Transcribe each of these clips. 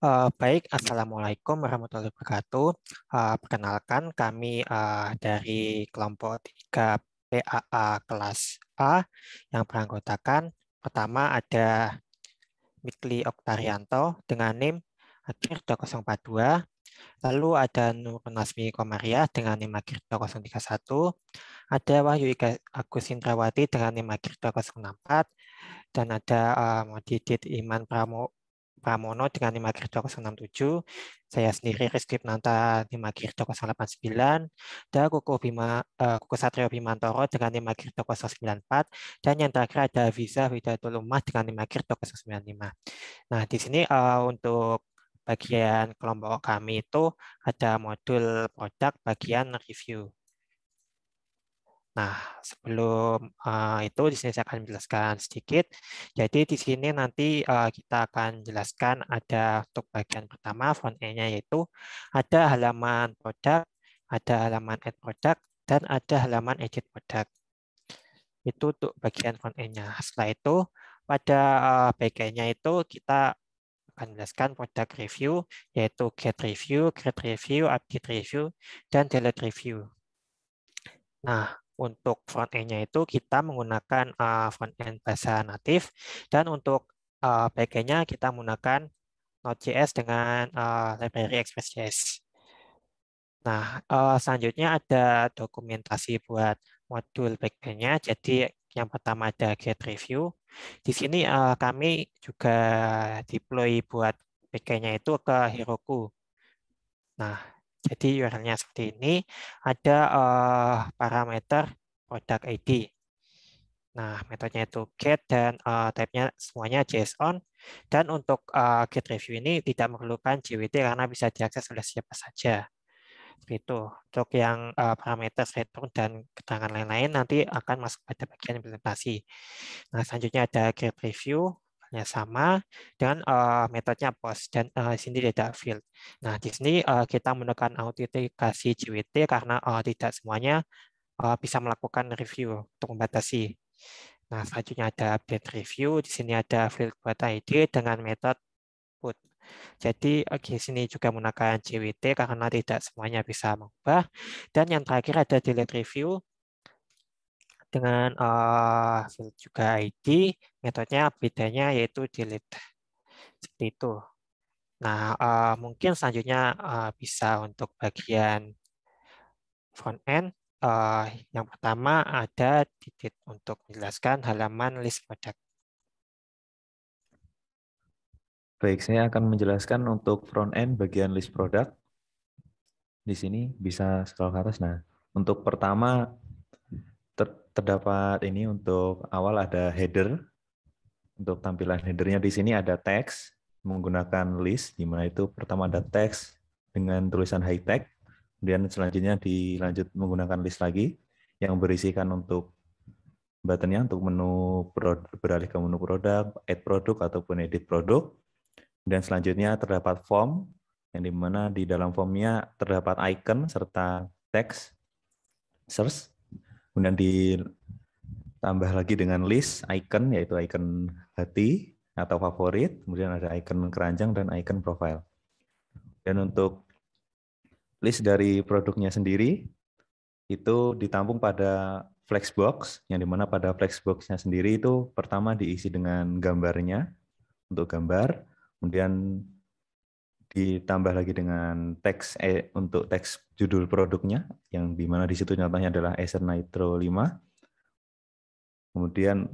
Uh, baik, Assalamualaikum warahmatullahi wabarakatuh. Uh, perkenalkan, kami uh, dari kelompok 3 PAA kelas A yang beranggotakan pertama ada Mikli Oktarianto dengan NIM akhir 042, lalu ada Nur Nasmi Komaria dengan NIM akhir 031, ada Wahyu Agus Indrawati dengan NIM akhir 064, dan ada uh, Modidit Iman Pramo. Pramono dengan 5 Girto 067, saya sendiri Rizky Nanta 5 Girto 089, dan Kuku, Bima, eh, Kuku Satrio Bimantoro dengan 5 Girto 094, dan yang terakhir ada Visa Widatul Lumah dengan 5 Girto 095. Nah, di sini eh, untuk bagian kelompok kami itu ada modul produk bagian review. Nah, sebelum uh, itu di sini saya akan menjelaskan sedikit. Jadi di sini nanti uh, kita akan jelaskan ada untuk bagian pertama front end-nya yaitu ada halaman produk, ada halaman add product dan ada halaman edit produk. Itu untuk bagian front end-nya. Setelah itu pada uh, eh, nya itu kita akan jelaskan produk review yaitu get review, create review, update review dan delete review. Nah, untuk front end-nya itu kita menggunakan uh, front end bahasa natif dan untuk uh, ah, back end-nya kita menggunakan Node.js dengan uh, library Express.js. Nah, uh, selanjutnya ada dokumentasi buat modul backend-nya. Jadi yang pertama ada get review. Di sini uh, kami juga deploy buat backend-nya itu ke Heroku. Nah, jadi URL-nya seperti ini, ada uh, parameter product ID. Nah, metodenya itu get dan uh, type-nya semuanya JSON. Dan untuk uh, get review ini tidak memerlukan JWT karena bisa diakses oleh siapa saja. Itu untuk yang uh, parameter return dan keterangan lain-lain nanti akan masuk pada bagian implementasi. Nah, selanjutnya ada get review arahnya sama dengan uh, metodenya POST dan uh, sini data field. Nah, di sini uh, kita menggunakan autentikasi JWT karena uh, tidak semuanya uh, bisa melakukan review untuk membatasi. Nah, selanjutnya ada update review. Di sini ada field buat ID dengan metode put. Jadi di sini juga menggunakan JWT karena tidak semuanya bisa mengubah. Dan yang terakhir ada delete review dengan uh, eh, field juga ID, metodenya bedanya yaitu delete. Seperti itu. Nah, uh, mungkin selanjutnya uh, bisa untuk bagian front end. Uh, yang pertama ada titik untuk menjelaskan halaman list produk. Baik, saya akan menjelaskan untuk front end bagian list produk. Di sini bisa scroll ke atas. Nah, untuk pertama ter terdapat ini untuk awal ada header. Untuk tampilan headernya di sini ada teks menggunakan list, di mana itu pertama ada teks dengan tulisan high tech, kemudian selanjutnya dilanjut menggunakan list lagi yang berisikan untuk buttonnya untuk menu beralih ke menu produk, add produk ataupun edit produk. Dan selanjutnya terdapat form yang dimana di dalam formnya terdapat icon serta teks search Kemudian ditambah lagi dengan list icon yaitu icon hati atau favorit, kemudian ada icon keranjang dan icon profile. Dan untuk list dari produknya sendiri itu ditampung pada flexbox, yang dimana pada flexboxnya sendiri itu pertama diisi dengan gambarnya untuk gambar, kemudian ditambah lagi dengan teks eh, untuk teks judul produknya yang dimana di situ contohnya adalah Acer Nitro 5. Kemudian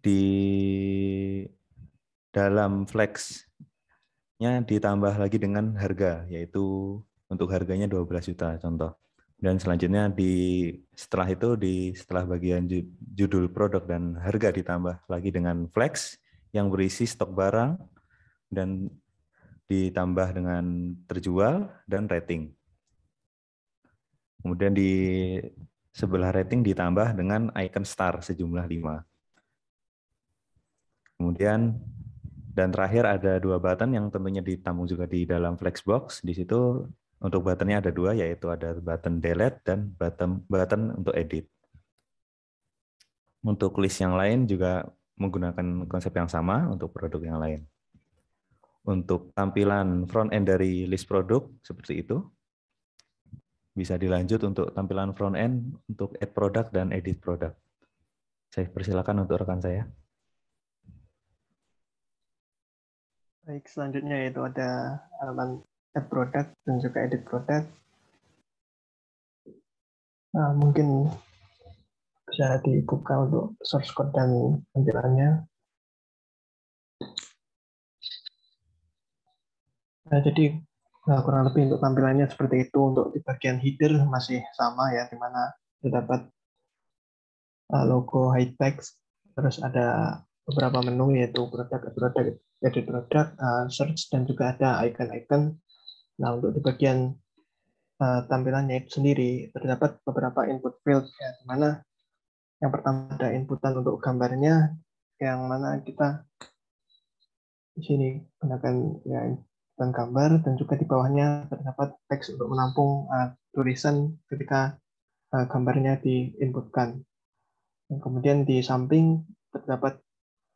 di dalam flexnya ditambah lagi dengan harga yaitu untuk harganya 12 juta contoh. Dan selanjutnya di setelah itu di setelah bagian judul produk dan harga ditambah lagi dengan flex yang berisi stok barang dan ditambah dengan terjual dan rating. Kemudian di sebelah rating ditambah dengan icon star sejumlah 5. Kemudian dan terakhir ada dua button yang tentunya ditambung juga di dalam Flexbox. Di situ untuk buttonnya ada dua, yaitu ada button delete dan button, button untuk edit. Untuk list yang lain juga menggunakan konsep yang sama untuk produk yang lain untuk tampilan front end dari list produk seperti itu. Bisa dilanjut untuk tampilan front end untuk add product dan edit product. Saya persilakan untuk rekan saya. Baik, selanjutnya itu ada halaman add product dan juga edit product. Nah, mungkin bisa dibuka untuk source code dan tampilannya. Nah, jadi eh, kurang lebih untuk tampilannya seperti itu. Untuk di bagian header masih sama ya, di mana terdapat eh, logo high text, terus ada beberapa menu yaitu produk, produk, jadi produk, eh, search, dan juga ada icon-icon. Nah, untuk di bagian tampilannya itu sendiri terdapat beberapa input field ya, di mana yang pertama ada inputan untuk gambarnya, yang mana kita di sini gunakan ya dan gambar dan juga di bawahnya terdapat teks untuk menampung uh, tulisan ketika uh, gambarnya diinputkan. Dan kemudian di samping terdapat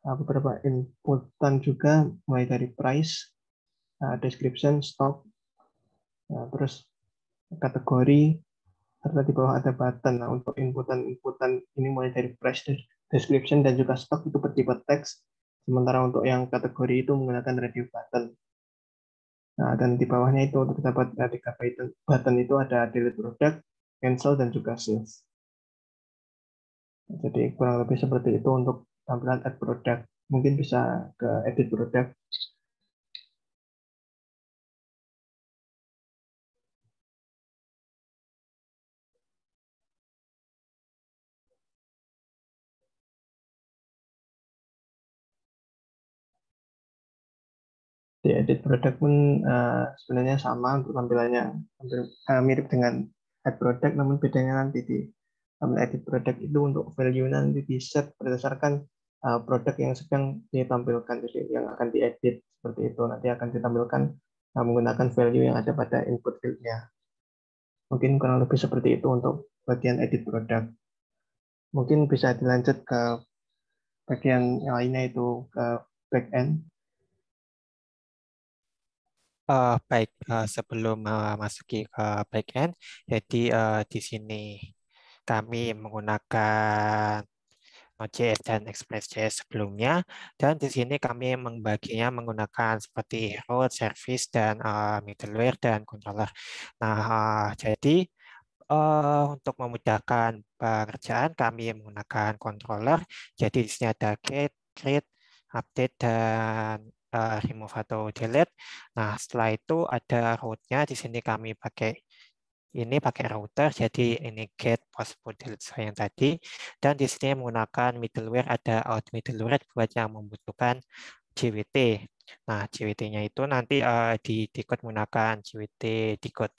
uh, beberapa inputan juga mulai dari price, uh, description, stock, uh, terus kategori serta di bawah ada button. Nah, untuk inputan-inputan ini mulai dari price, description dan juga stock itu bertipe teks. Sementara untuk yang kategori itu menggunakan radio button. Nah, dan di bawahnya itu untuk dapat eh, tiga button itu ada delete product, cancel, dan juga sales. Jadi kurang lebih seperti itu untuk tampilan add product. Mungkin bisa ke edit product di edit produk pun uh, sebenarnya sama untuk tampilannya hampir uh, mirip dengan add product namun bedanya nanti di um, edit produk itu untuk value nanti di set berdasarkan uh, produk yang sedang ditampilkan jadi yang akan diedit seperti itu nanti akan ditampilkan uh, menggunakan value yang ada pada input fieldnya mungkin kurang lebih seperti itu untuk bagian edit produk. mungkin bisa dilanjut ke bagian yang lainnya itu ke back end uh, baik uh, sebelum uh, masuki ke backend, jadi uh, di sini kami menggunakan Node.js dan Express.js sebelumnya. Dan di sini kami membaginya menggunakan seperti root, service, dan uh, middleware, dan controller. Nah, uh, jadi uh, untuk memudahkan pekerjaan, kami menggunakan controller. Jadi di sini ada create, create, update, dan remove atau delete. Nah, setelah itu ada route-nya. Di sini kami pakai ini pakai router, jadi ini get possible delete saya yang tadi. Dan di sini menggunakan middleware, ada out middleware buat yang membutuhkan JWT. Nah, JWT-nya itu nanti uh, di decode menggunakan JWT decode.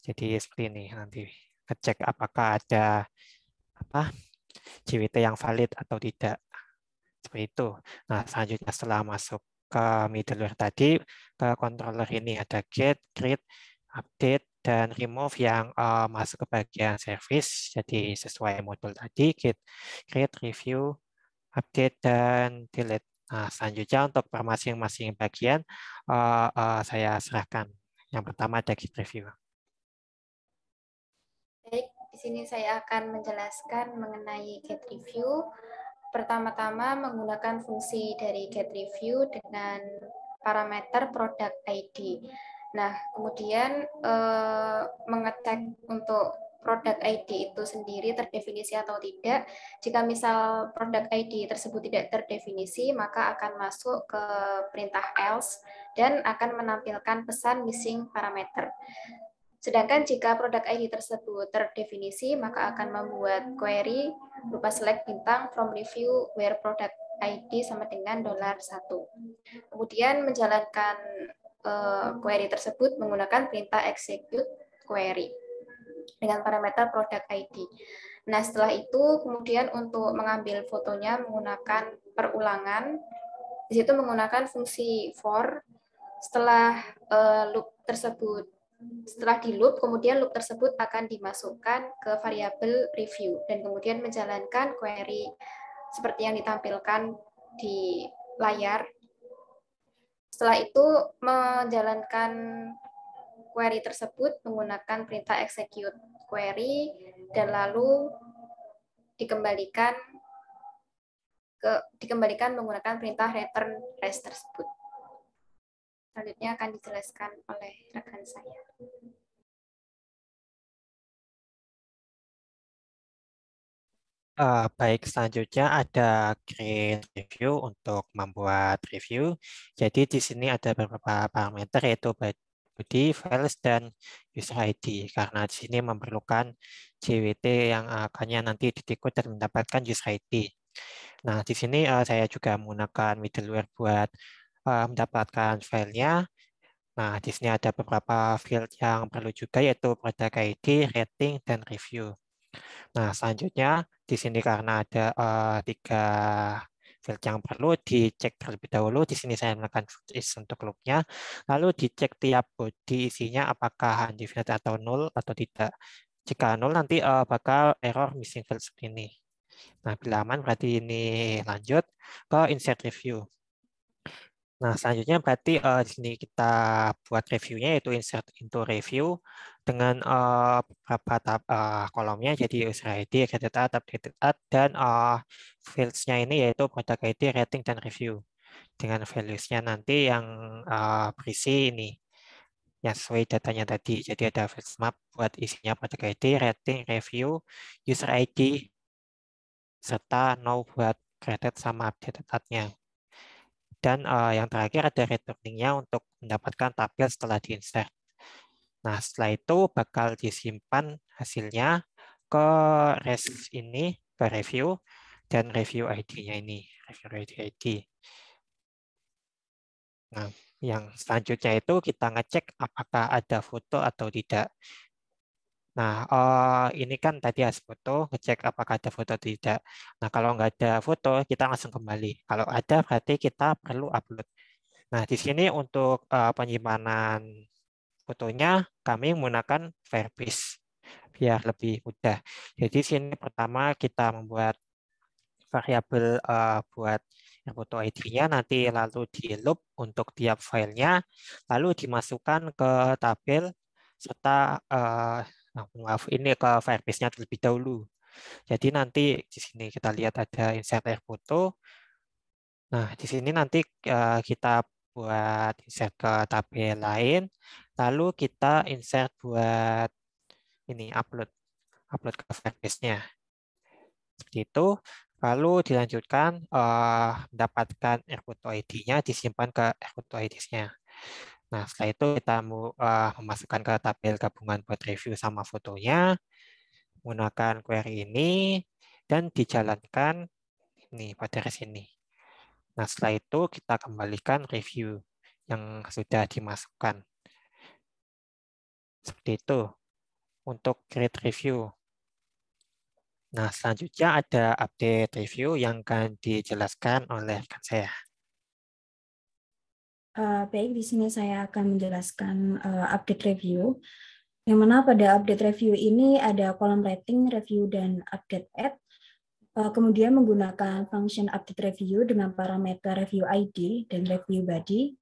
Jadi seperti ini nanti ngecek apakah ada apa JWT yang valid atau tidak seperti itu. Nah, selanjutnya setelah masuk ke middleware tadi, ke controller ini ada get, create, update, dan remove yang uh, masuk ke bagian service. Jadi sesuai modul tadi, get, create, review, update, dan delete. Nah, selanjutnya untuk masing-masing bagian uh, uh, saya serahkan. Yang pertama ada git review. Baik, di sini saya akan menjelaskan mengenai git review pertama-tama menggunakan fungsi dari get review dengan parameter product ID. Nah, kemudian eh, mengecek untuk product ID itu sendiri terdefinisi atau tidak. Jika misal product ID tersebut tidak terdefinisi, maka akan masuk ke perintah else dan akan menampilkan pesan missing parameter. Sedangkan jika produk ID tersebut terdefinisi, maka akan membuat query berupa select bintang from review where product ID sama dengan dolar satu. Kemudian menjalankan uh, query tersebut menggunakan perintah execute query dengan parameter product ID. Nah, setelah itu kemudian untuk mengambil fotonya menggunakan perulangan, di situ menggunakan fungsi for. Setelah uh, loop tersebut setelah di loop, kemudian loop tersebut akan dimasukkan ke variabel review dan kemudian menjalankan query seperti yang ditampilkan di layar. Setelah itu menjalankan query tersebut menggunakan perintah execute query dan lalu dikembalikan ke dikembalikan menggunakan perintah return rest tersebut. Selanjutnya akan dijelaskan oleh rekan saya. Uh, baik, selanjutnya ada create review untuk membuat review. Jadi di sini ada beberapa parameter yaitu body, files, dan user ID. Karena di sini memerlukan JWT yang akannya nanti ditikut dan mendapatkan user ID. Nah, di sini uh, saya juga menggunakan middleware buat uh, mendapatkan filenya. Nah, di sini ada beberapa field yang perlu juga yaitu product ID, rating, dan review. Nah, selanjutnya di sini karena ada uh, tiga field yang perlu dicek terlebih dahulu. Di sini saya menekan is untuk loop-nya. Lalu dicek tiap body isinya apakah undefined atau null atau tidak. Jika null nanti uh, bakal error missing field seperti ini. Nah, bila aman berarti ini lanjut ke insert review. Nah, selanjutnya berarti uh, di sini kita buat reviewnya yaitu insert into review dengan uh, beberapa tab uh, kolomnya jadi user ID, credit ad, updated ad, dan uh, fields-nya ini yaitu product ID, rating, dan review. Dengan values-nya nanti yang uh, berisi ini yang sesuai datanya tadi. Jadi ada fields map buat isinya product ID, rating, review, user ID, serta no buat credit sama updated ad-nya. Dan uh, yang terakhir ada returningnya untuk mendapatkan tabel setelah diinsert. Nah, setelah itu bakal disimpan hasilnya ke res ini, ke review, dan review ID-nya ini, review ID ID. Nah, yang selanjutnya itu kita ngecek apakah ada foto atau tidak. Nah, eh, ini kan tadi harus foto, ngecek apakah ada foto atau tidak. Nah, kalau nggak ada foto, kita langsung kembali. Kalau ada, berarti kita perlu upload. Nah, di sini untuk eh, penyimpanan fotonya, kami menggunakan Verbis biar lebih mudah. Jadi sini pertama kita membuat variabel eh, buat foto ID-nya, nanti lalu di loop untuk tiap filenya, lalu dimasukkan ke tabel serta maaf, ini ke Firebase-nya terlebih dahulu. Jadi nanti di sini kita lihat ada insert air foto. Nah, di sini nanti eh, kita buat insert ke tabel lain, lalu kita insert buat ini upload upload ke Firebase-nya. Seperti itu. Lalu dilanjutkan uh, mendapatkan foto ID-nya disimpan ke foto ID-nya. Nah, setelah itu kita uh, memasukkan ke tabel gabungan buat review sama fotonya, menggunakan query ini, dan dijalankan nih pada sini. Nah, setelah itu kita kembalikan review yang sudah dimasukkan. Seperti itu untuk create review. Nah, selanjutnya ada update review yang akan dijelaskan oleh saya. Uh, baik, di sini saya akan menjelaskan uh, update review. Yang mana pada update review ini ada kolom rating, review, dan update app. Eh, kemudian menggunakan function update review dengan parameter review ID dan review body.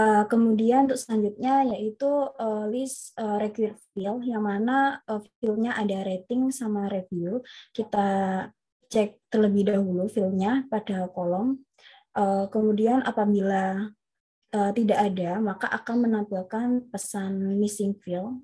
kemudian untuk selanjutnya yaitu list required field yang mana fieldnya ada rating sama review. Kita cek terlebih dahulu fieldnya pada kolom. kemudian apabila uh, tidak ada, maka akan menampilkan pesan missing field.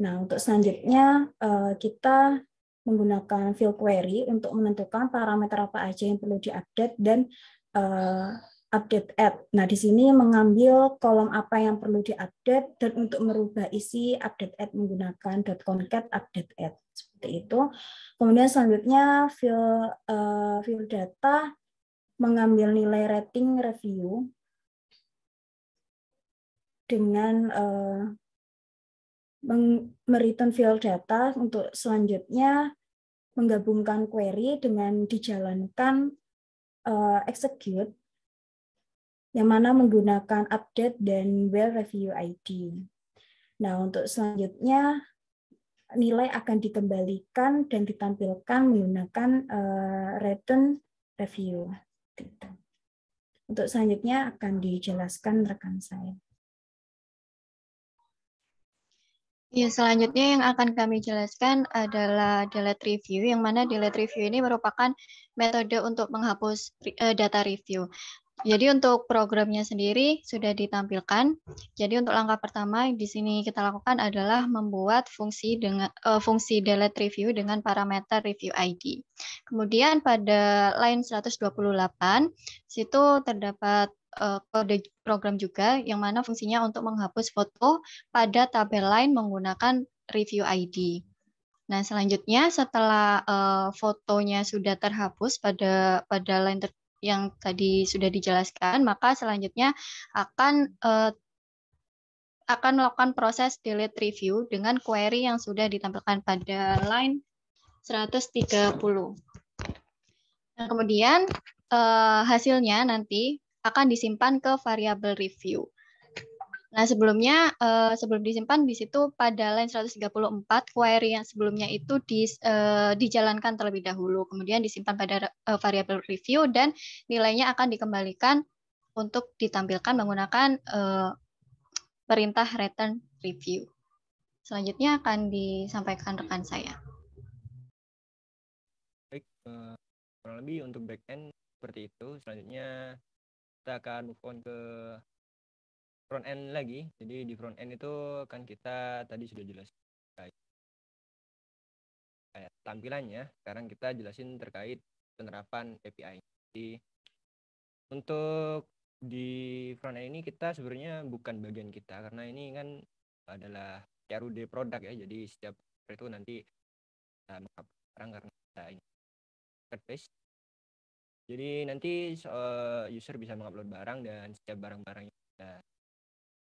Nah, untuk selanjutnya uh, kita menggunakan field query untuk menentukan parameter apa aja yang perlu diupdate dan uh, update app. Nah, di sini mengambil kolom apa yang perlu diupdate dan untuk merubah isi update app menggunakan dot .concat update app seperti itu. Kemudian selanjutnya field uh, field data mengambil nilai rating review dengan uh, eh, mereturn field data untuk selanjutnya menggabungkan query dengan dijalankan uh, execute yang mana menggunakan update dan well review ID. Nah, untuk selanjutnya nilai akan dikembalikan dan ditampilkan menggunakan uh, return review. Gitu. Untuk selanjutnya akan dijelaskan rekan saya. Ya, selanjutnya yang akan kami jelaskan adalah delete review, yang mana delete review ini merupakan metode untuk menghapus eh, data review. Jadi untuk programnya sendiri sudah ditampilkan. Jadi untuk langkah pertama di sini kita lakukan adalah membuat fungsi dengan uh, fungsi delete review dengan parameter review ID. Kemudian pada line 128 situ terdapat uh, kode program juga yang mana fungsinya untuk menghapus foto pada tabel lain menggunakan review ID. Nah, selanjutnya setelah uh, fotonya sudah terhapus pada pada line yang tadi sudah dijelaskan, maka selanjutnya akan uh, akan melakukan proses delete review dengan query yang sudah ditampilkan pada line 130. Nah, kemudian eh, hasilnya nanti akan disimpan ke variable review. Nah, sebelumnya eh, sebelum disimpan di situ pada line 134 query yang sebelumnya itu di, eh, dijalankan terlebih dahulu, kemudian disimpan pada eh, variabel review dan nilainya akan dikembalikan untuk ditampilkan menggunakan eh, perintah return review. Selanjutnya akan disampaikan rekan saya. Baik, eh, kurang lebih untuk backend seperti itu. Selanjutnya kita akan move on ke front end lagi. Jadi di front end itu kan kita tadi sudah jelas kayak eh, tampilannya. Sekarang kita jelasin terkait penerapan API. Jadi untuk di front end ini kita sebenarnya bukan bagian kita karena ini kan adalah CRUD produk ya. Jadi setiap itu nanti kita eh, sekarang karena kita ini interface jadi nanti uh, user bisa mengupload barang dan setiap barang-barang yang kita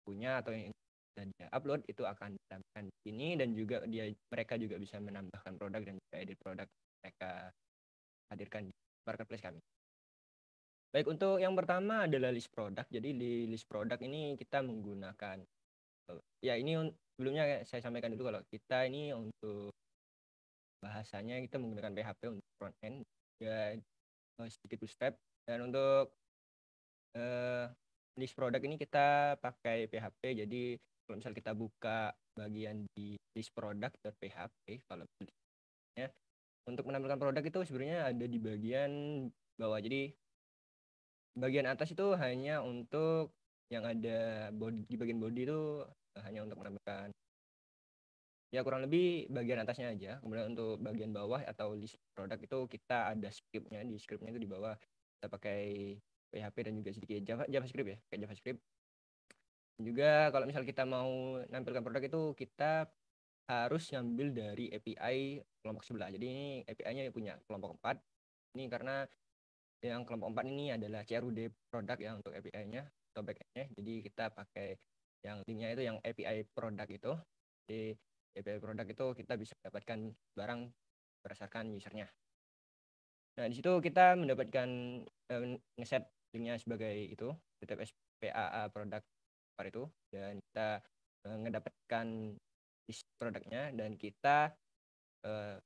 punya atau yang sudah dia upload itu akan ditampilkan di sini dan juga dia mereka juga bisa menambahkan produk dan juga edit produk mereka hadirkan di marketplace kami. Baik, untuk yang pertama adalah list produk. Jadi di list produk ini kita menggunakan eh, ya ini sebelumnya saya sampaikan dulu kalau kita ini untuk bahasanya kita menggunakan PHP untuk front end. Ya Oh, sedikit step dan untuk uh, list produk ini kita pakai PHP jadi kalau misal kita buka bagian di list produk PHP kalau ya untuk menampilkan produk itu sebenarnya ada di bagian bawah jadi bagian atas itu hanya untuk yang ada body, di bagian body itu hanya untuk menampilkan ya kurang lebih bagian atasnya aja kemudian untuk bagian bawah atau list produk itu kita ada scriptnya di scriptnya itu di bawah kita pakai PHP dan juga sedikit Java JavaScript ya kayak JavaScript juga kalau misal kita mau nampilkan produk itu kita harus ngambil dari API kelompok sebelah jadi ini API-nya punya kelompok empat ini karena yang kelompok empat ini adalah CRUD produk ya untuk API-nya atau backend-nya jadi kita pakai yang linknya itu yang API produk itu jadi KPI produk itu kita bisa dapatkan barang berdasarkan usernya. Nah, di situ kita mendapatkan eh, ngeset linknya sebagai itu, TTPS PAA produk itu, dan kita eh, mendapatkan produknya dan kita eh,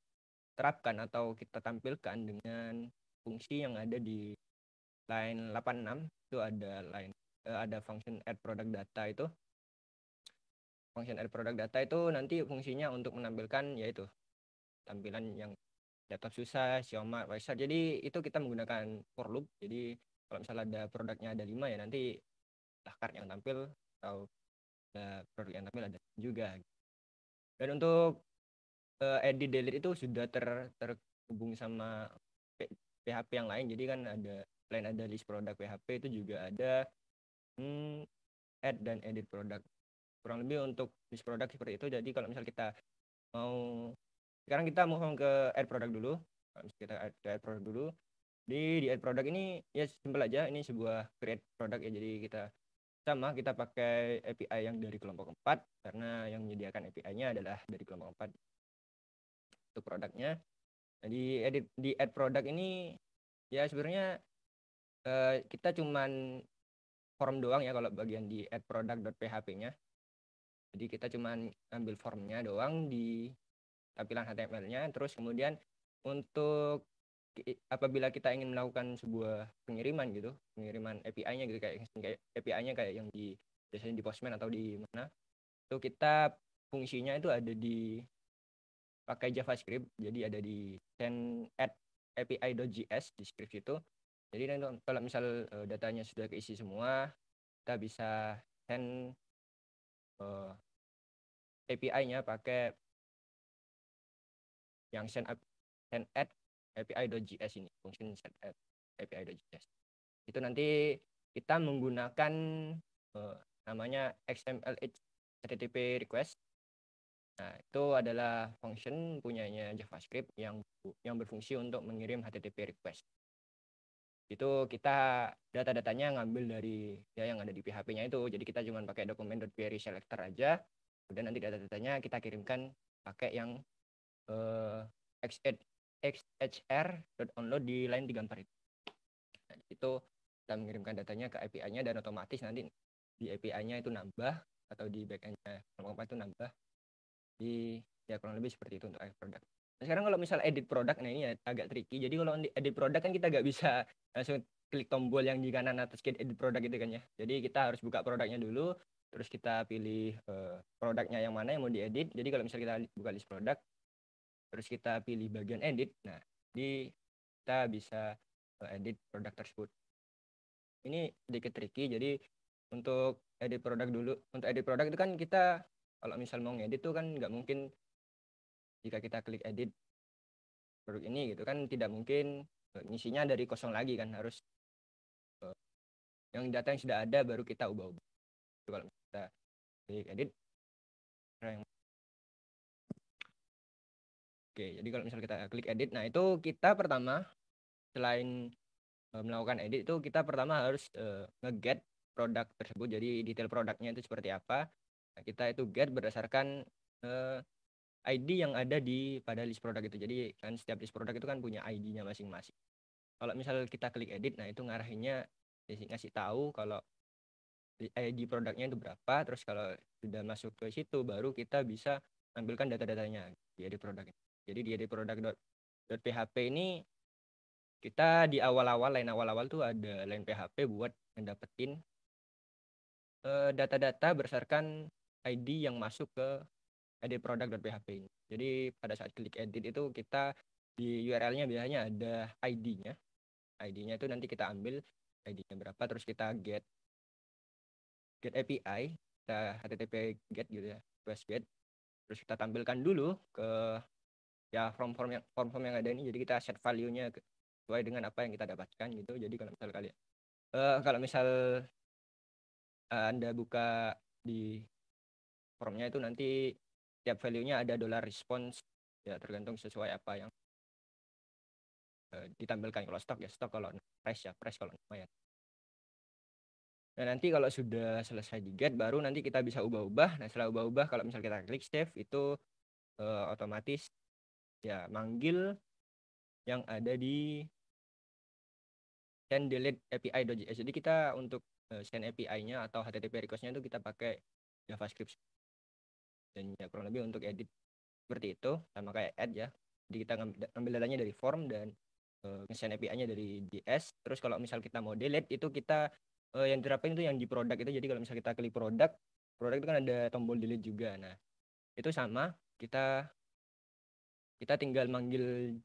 terapkan atau kita tampilkan dengan fungsi yang ada di line 86 itu ada line eh, ada function add product data itu function add product data itu nanti fungsinya untuk menampilkan yaitu tampilan yang laptop susah, siomat website Jadi itu kita menggunakan for loop. Jadi kalau misalnya ada produknya ada lima ya nanti takar yang tampil atau ada e, produk yang tampil ada juga. Dan untuk uh, e, edit delete itu sudah ter terhubung sama PHP yang lain. Jadi kan ada lain ada list produk PHP itu juga ada hmm, add dan edit produk kurang lebih untuk niche produk seperti itu jadi kalau misal kita mau sekarang kita mau ke air product dulu kalau kita ke air product dulu di di air product ini ya simpel aja ini sebuah create product ya jadi kita sama kita pakai API yang dari kelompok 4 karena yang menyediakan API-nya adalah dari kelompok 4 untuk produknya nah, di edit di add product ini ya sebenarnya eh, kita cuman form doang ya kalau bagian di add product.php-nya jadi kita cuma ambil formnya doang di tampilan HTML-nya terus kemudian untuk apabila kita ingin melakukan sebuah pengiriman gitu pengiriman API-nya gitu kayak, kayak API-nya kayak yang di biasanya di Postman atau di mana itu kita fungsinya itu ada di pakai JavaScript jadi ada di send at api.js di script itu jadi kalau misal eh, datanya sudah keisi semua kita bisa send uh, eh, API-nya pakai yang send up send add API.js ini fungsi send at API.js itu nanti kita menggunakan uh, namanya XML HTTP request nah itu adalah function punyanya JavaScript yang yang berfungsi untuk mengirim HTTP request itu kita data-datanya ngambil dari ya yang ada di PHP-nya itu. Jadi kita cuma pakai dokumen .query selector aja. Kemudian nanti data-datanya kita kirimkan pakai yang eh, xhr.onload eh, di line 34 itu. Nah, itu kita mengirimkan datanya ke API-nya dan otomatis nanti di API-nya itu nambah atau di backend-nya itu nambah di ya kurang lebih seperti itu untuk akhir produk sekarang kalau misal edit produk nah ini ya agak tricky jadi kalau edit produk kan kita nggak bisa langsung klik tombol yang di kanan atas kita edit produk gitu kan ya jadi kita harus buka produknya dulu terus kita pilih uh, produknya yang mana yang mau diedit jadi kalau misal kita buka list produk terus kita pilih bagian edit nah di kita bisa uh, edit produk tersebut ini sedikit tricky jadi untuk edit produk dulu untuk edit produk itu kan kita kalau misal mau ngedit tuh kan nggak mungkin jika kita klik edit produk ini gitu kan tidak mungkin e, ngisinya dari kosong lagi kan harus e, yang data yang sudah ada baru kita ubah-ubah kalau kita klik edit oke jadi kalau misalnya kita klik edit nah itu kita pertama selain e, melakukan edit itu kita pertama harus uh, get produk tersebut jadi detail produknya itu seperti apa nah, kita itu get berdasarkan ID yang ada di pada list produk itu. Jadi kan setiap list produk itu kan punya ID-nya masing-masing. Kalau misal kita klik edit, nah itu ngarahinnya ya ngasih tahu kalau ID produknya itu berapa, terus kalau sudah masuk ke situ baru kita bisa ambilkan data-datanya di ID produk. Jadi di ID produk .php ini kita di awal-awal lain awal-awal tuh ada lain PHP buat mendapetin eh, data-data berdasarkan ID yang masuk ke edit product.php ini. Jadi pada saat klik edit itu kita di URL-nya biasanya ada ID-nya. ID-nya itu nanti kita ambil ID-nya berapa terus kita get get API, kita http get gitu ya, request get. Terus kita tampilkan dulu ke ya form form yang form form yang ada ini jadi kita set value-nya sesuai dengan apa yang kita dapatkan gitu. Jadi kalau misal kalian uh, kalau misal uh, Anda buka di formnya itu nanti tiap value-nya ada dollar response ya tergantung sesuai apa yang uh, ditampilkan kalau stok ya stok kalau price ya price kalau nama ya Nah nanti kalau sudah selesai di get baru nanti kita bisa ubah-ubah. Nah setelah ubah-ubah kalau misal kita klik save itu uh, otomatis ya manggil yang ada di send delete API .js. Jadi kita untuk uh, send API-nya atau HTTP request-nya itu kita pakai JavaScript dan ya kurang lebih untuk edit seperti itu sama kayak add ya jadi kita ngambil datanya dari form dan uh, eh, API-nya dari JS terus kalau misal kita mau delete itu kita uh, yang terapin itu yang di produk itu jadi kalau misal kita klik produk produk itu kan ada tombol delete juga nah itu sama kita kita tinggal manggil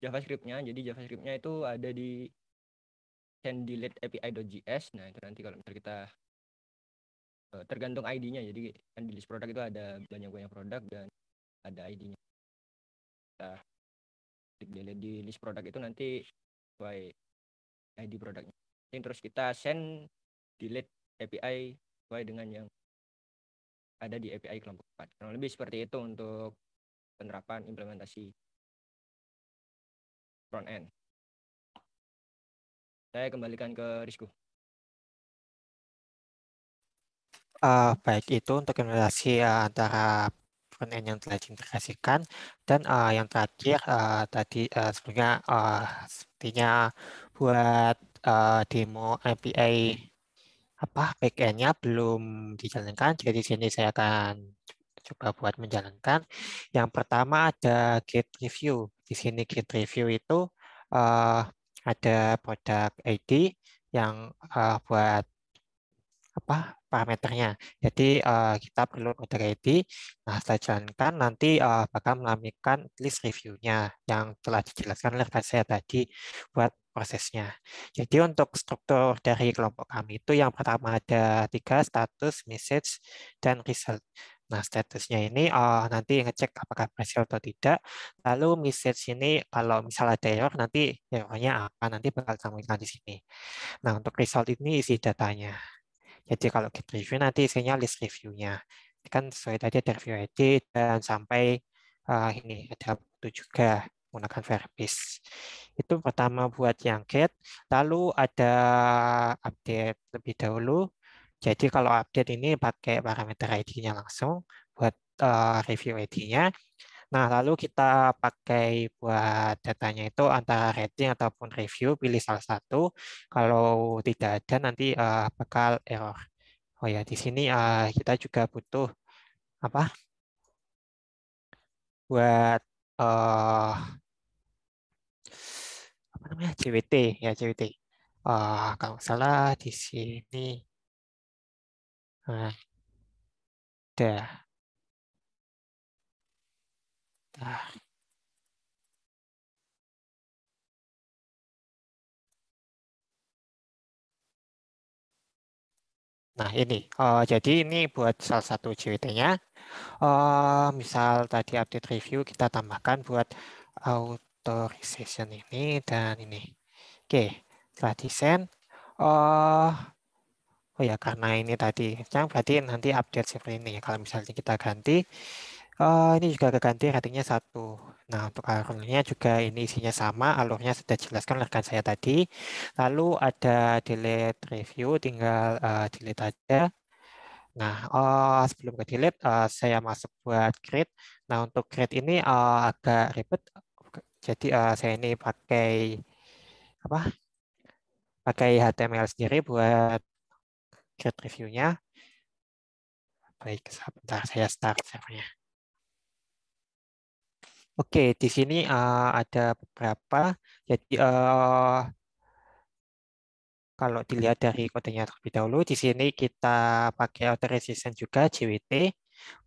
JavaScript-nya jadi JavaScript-nya itu ada di send delete api.js nah itu nanti kalau misal kita Eh, tergantung ID-nya jadi kan di list produk itu ada banyak banyak produk dan ada ID-nya nah, di, di list produk itu nanti by ID produknya yang terus kita send delete API sesuai dengan yang ada di API kelompok 4 kurang lebih seperti itu untuk penerapan implementasi front end saya kembalikan ke Rizku uh, baik itu untuk generasi uh, eh, antara front-end yang telah diintegrasikan dan uh, yang terakhir uh, tadi uh, sebelumnya uh, sepertinya buat uh, demo API apa backendnya belum dijalankan jadi di sini saya akan coba buat menjalankan yang pertama ada git review di sini git review itu uh, ada produk ID yang uh, buat apa parameternya. Jadi uh, kita perlu kode ready. Nah, setelah jalankan nanti uh, bakal list reviewnya yang telah dijelaskan oleh saya tadi buat prosesnya. Jadi untuk struktur dari kelompok kami itu yang pertama ada tiga status, message, dan result. Nah, statusnya ini uh, nanti ngecek apakah berhasil atau tidak. Lalu message ini kalau misal ada error nanti errornya apa nanti bakal sampaikan di sini. Nah, untuk result ini isi datanya. Ya, jadi kalau git review nanti isinya list reviewnya. Kan sesuai tadi ada review edit dan sampai uh, ini ada itu juga menggunakan verbis. Itu pertama buat yang get, lalu ada update lebih dahulu. Jadi kalau update ini pakai parameter ID-nya langsung buat uh, review ID-nya. Nah, lalu kita pakai buat datanya itu antara rating ataupun review, pilih salah satu. Kalau tidak ada nanti uh, bakal error. Oh ya, di sini uh, kita juga butuh apa? Buat uh, apa namanya? CWT ya, CWT, Uh, kalau salah di sini. Nah, udah. Nah, ini. Uh, jadi ini buat salah satu JWT-nya. Uh, misal tadi update review kita tambahkan buat authorization ini dan ini. Oke, setelah desain. Uh, oh ya, karena ini tadi. Yang berarti nanti update seperti ini. Kalau misalnya kita ganti Uh, ini juga keganti ratingnya satu. Nah, untuk alurnya juga ini isinya sama, alurnya sudah jelaskan oleh rekan saya tadi. Lalu ada delete review, tinggal uh, delete aja. Nah, uh, sebelum ke delete, uh, saya masuk buat create. Nah, untuk create ini uh, agak ribet. Jadi uh, saya ini pakai apa? Pakai HTML sendiri buat create reviewnya. Baik, sebentar saya start servernya. Oke, di sini uh, ada beberapa. Jadi uh, kalau dilihat dari kodenya terlebih dahulu, di sini kita pakai auto resistance juga JWT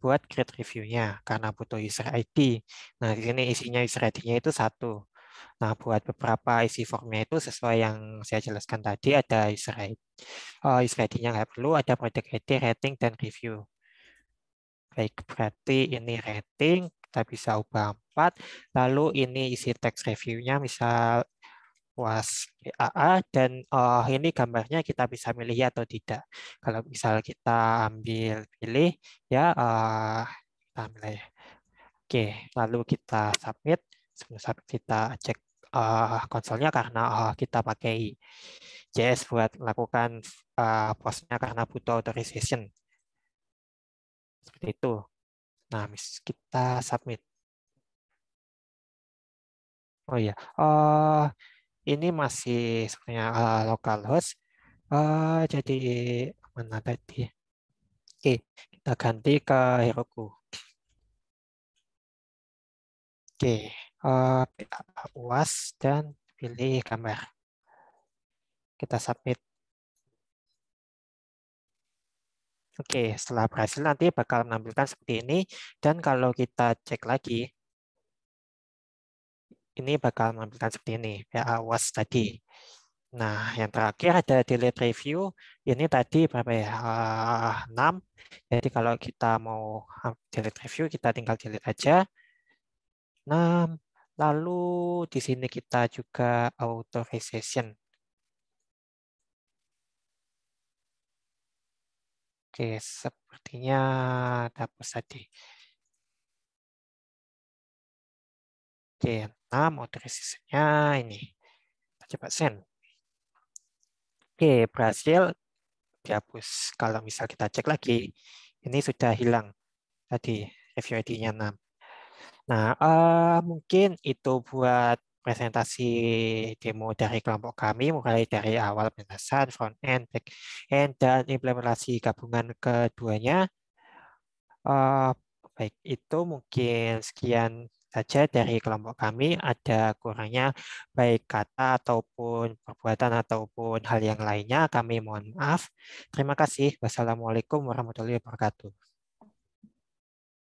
buat create reviewnya karena butuh user ID. Nah, di sini isinya user ID-nya itu satu. Nah, buat beberapa isi formnya itu sesuai yang saya jelaskan tadi ada user ID. Uh, eh, user ID-nya nggak perlu, ada product ID, rating, dan review. Baik, berarti ini rating, kita bisa ubah 4. Lalu ini isi teks reviewnya misal was AA dan uh, ini gambarnya kita bisa milih ya atau tidak. Kalau misal kita ambil pilih ya uh, kita ambil ya. Oke, lalu kita submit. Sebelum kita cek uh, konsolnya karena uh, kita pakai JS buat melakukan uh, postnya karena butuh authorization. Seperti itu. Nah, kita submit. Oh iya, uh, ini masih sebenarnya uh, eh, localhost. Uh, eh, jadi mana tadi? Oke, kita ganti ke Heroku. Oke, uh, UAS dan pilih gambar. Kita submit. Oke, setelah berhasil nanti bakal menampilkan seperti ini. Dan kalau kita cek lagi, ini bakal menampilkan seperti ini, ya awas tadi. Nah, yang terakhir ada delete review. Ini tadi berapa ya? Uh, ah, 6. Jadi kalau kita mau delete review, kita tinggal delete aja. 6. Lalu di sini kita juga auto Oke, sepertinya dapat saja. Oke, nah motorisasinya ini. cepat coba send. Oke, berhasil dihapus. Kalau misal kita cek lagi, ini sudah hilang tadi fuid nya 6. Nah, uh, mungkin itu buat presentasi demo dari kelompok kami mulai dari awal penyelesaian front end, back end dan implementasi gabungan keduanya. Uh, baik itu mungkin sekian saja dari kelompok kami ada kurangnya baik kata ataupun perbuatan ataupun hal yang lainnya kami mohon maaf. Terima kasih. Wassalamualaikum warahmatullahi wabarakatuh.